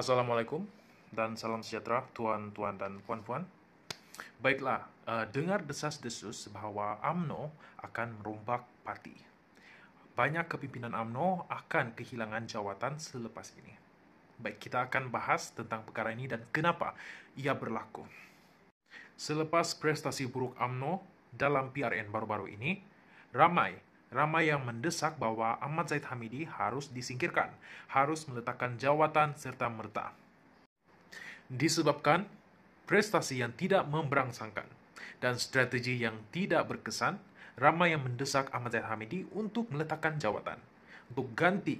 Assalamualaikum dan salam sejahtera tuan-tuan dan puan-puan. Baiklah, uh, dengar desas-desus bahawa AMNO akan merombak parti. Banyak kepimpinan AMNO akan kehilangan jawatan selepas ini. Baik, kita akan bahas tentang perkara ini dan kenapa ia berlaku. Selepas prestasi buruk AMNO dalam PRN baru-baru ini, ramai ramai yang mendesak bahwa Ahmad Zaid Hamidi harus disingkirkan, harus meletakkan jawatan serta merta. Disebabkan prestasi yang tidak memberangsangkan dan strategi yang tidak berkesan, ramai yang mendesak Ahmad Zaid Hamidi untuk meletakkan jawatan, untuk ganti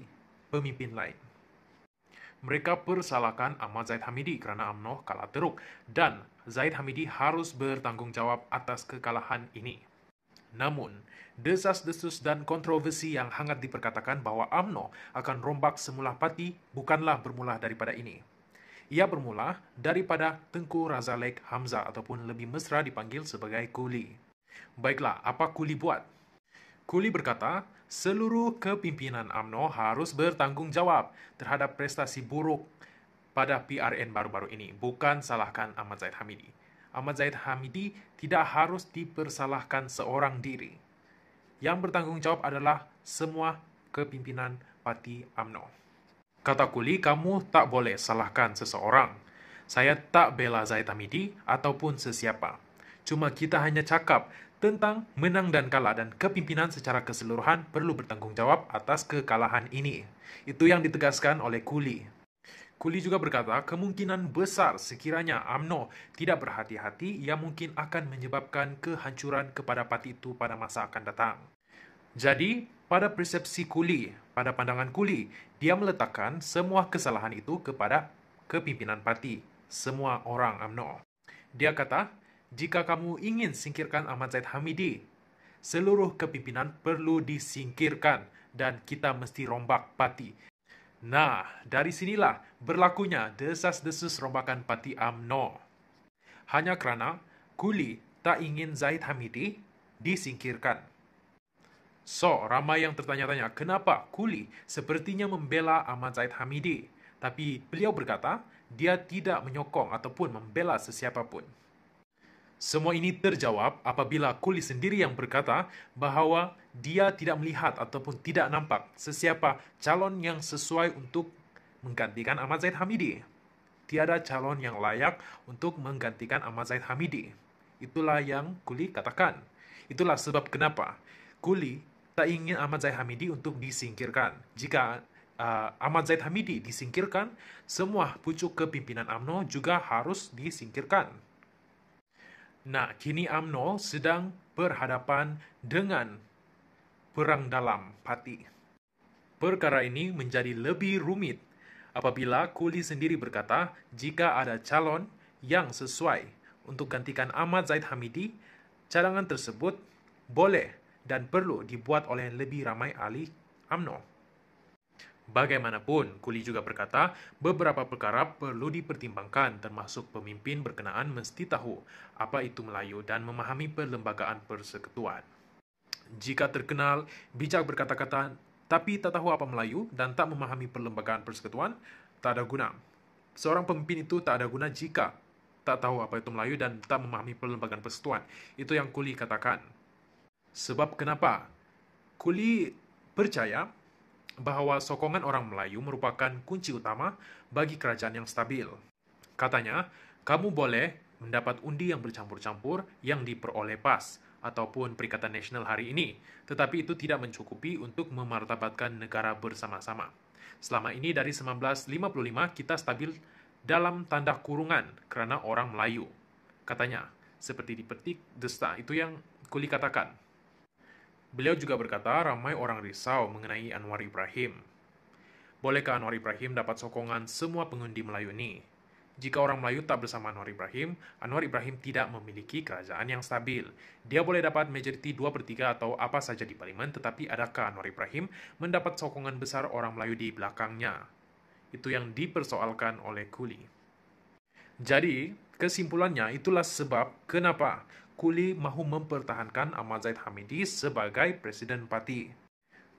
pemimpin lain. Mereka persalahkan Ahmad Zaid Hamidi karena UMNO kalah teruk dan Zaid Hamidi harus bertanggung jawab atas kekalahan ini. Namun, desas-desus dan kontroversi yang hangat diperkatakan bahawa AMNO akan rombak semula parti bukanlah bermula daripada ini. Ia bermula daripada Tengku Razalek Hamzah ataupun lebih mesra dipanggil sebagai Kuli. Baiklah, apa Kuli buat? Kuli berkata, seluruh kepimpinan AMNO harus bertanggungjawab terhadap prestasi buruk pada PRN baru-baru ini, bukan salahkan Ahmad Zaid Hamidi. Ahmad Zaid Hamidi tidak harus dipersalahkan seorang diri. Yang bertanggungjawab adalah semua kepimpinan parti AMNO. Kata Kuli, kamu tak boleh salahkan seseorang. Saya tak bela Zaid Hamidi ataupun sesiapa. Cuma kita hanya cakap tentang menang dan kalah dan kepimpinan secara keseluruhan perlu bertanggungjawab atas kekalahan ini. Itu yang ditegaskan oleh Kuli. Kuli juga berkata kemungkinan besar sekiranya AMNO tidak berhati-hati ia mungkin akan menyebabkan kehancuran kepada parti itu pada masa akan datang. Jadi, pada persepsi kuli, pada pandangan kuli, dia meletakkan semua kesalahan itu kepada kepimpinan parti, semua orang AMNO. Dia kata, jika kamu ingin singkirkan Ahmad Said Hamidi, seluruh kepimpinan perlu disingkirkan dan kita mesti rombak parti. Nah, dari sinilah berlakunya desas-desus rombakan parti AMNO. Hanya kerana Kuli tak ingin Zaid Hamidi disingkirkan. So, ramai yang tertanya-tanya kenapa Kuli sepertinya membela Ahmad Zaid Hamidi. Tapi beliau berkata dia tidak menyokong ataupun membela sesiapa pun. Semua ini terjawab apabila Kuli sendiri yang berkata bahwa dia tidak melihat ataupun tidak nampak sesiapa calon yang sesuai untuk menggantikan Ahmad Zaid Hamidi. Tiada calon yang layak untuk menggantikan Ahmad Zaid Hamidi. Itulah yang Kuli katakan. Itulah sebab kenapa Kuli tak ingin Ahmad Zaid Hamidi untuk disingkirkan. Jika uh, Ahmad Zaid Hamidi disingkirkan, semua pucuk kepimpinan AMNO juga harus disingkirkan. Nah, kini Amno sedang berhadapan dengan perang dalam parti. Perkara ini menjadi lebih rumit apabila Kuli sendiri berkata jika ada calon yang sesuai untuk gantikan Ahmad Zaid Hamidi, cadangan tersebut boleh dan perlu dibuat oleh lebih ramai ahli Amno. Bagaimanapun, Kuli juga berkata, beberapa perkara perlu dipertimbangkan termasuk pemimpin berkenaan mesti tahu apa itu Melayu dan memahami perlembagaan persekutuan. Jika terkenal, bijak berkata-kata tapi tak tahu apa Melayu dan tak memahami perlembagaan persekutuan, tak ada guna. Seorang pemimpin itu tak ada guna jika tak tahu apa itu Melayu dan tak memahami perlembagaan persekutuan. Itu yang Kuli katakan. Sebab kenapa? Kuli percaya bahwa sokongan orang Melayu merupakan kunci utama bagi kerajaan yang stabil. Katanya, kamu boleh mendapat undi yang bercampur-campur yang diperoleh PAS ataupun Perikatan Nasional hari ini, tetapi itu tidak mencukupi untuk memartabatkan negara bersama-sama. Selama ini dari 1955 kita stabil dalam tanda kurungan kerana orang Melayu. Katanya, seperti di petik desta, itu yang kuli katakan. Beliau juga berkata ramai orang risau mengenai Anwar Ibrahim. Bolehkah Anwar Ibrahim dapat sokongan semua pengundi Melayu ini? Jika orang Melayu tak bersama Anwar Ibrahim, Anwar Ibrahim tidak memiliki kerajaan yang stabil. Dia boleh dapat majoriti 2 per 3 atau apa saja di parlimen, tetapi adakah Anwar Ibrahim mendapat sokongan besar orang Melayu di belakangnya? Itu yang dipersoalkan oleh Kuli. Jadi, kesimpulannya itulah sebab kenapa Kuli mahu mempertahankan Ahmad Zaid Hamidi sebagai Presiden Parti.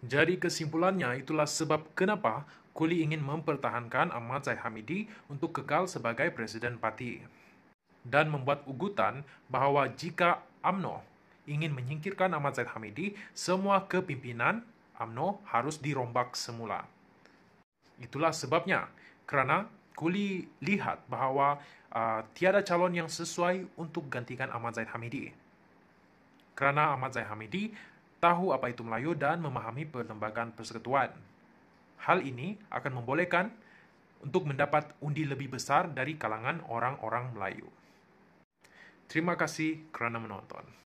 Jadi kesimpulannya itulah sebab kenapa Kuli ingin mempertahankan Ahmad Zaid Hamidi untuk kekal sebagai Presiden Parti. Dan membuat ugutan bahawa jika AMNO ingin menyingkirkan Ahmad Zaid Hamidi, semua kepimpinan AMNO harus dirombak semula. Itulah sebabnya kerana Kuli lihat bahawa uh, tiada calon yang sesuai untuk gantikan Ahmad Zaid Hamidi. Kerana Ahmad Zaid Hamidi tahu apa itu Melayu dan memahami perlembagaan persekutuan. Hal ini akan membolehkan untuk mendapat undi lebih besar dari kalangan orang-orang Melayu. Terima kasih kerana menonton.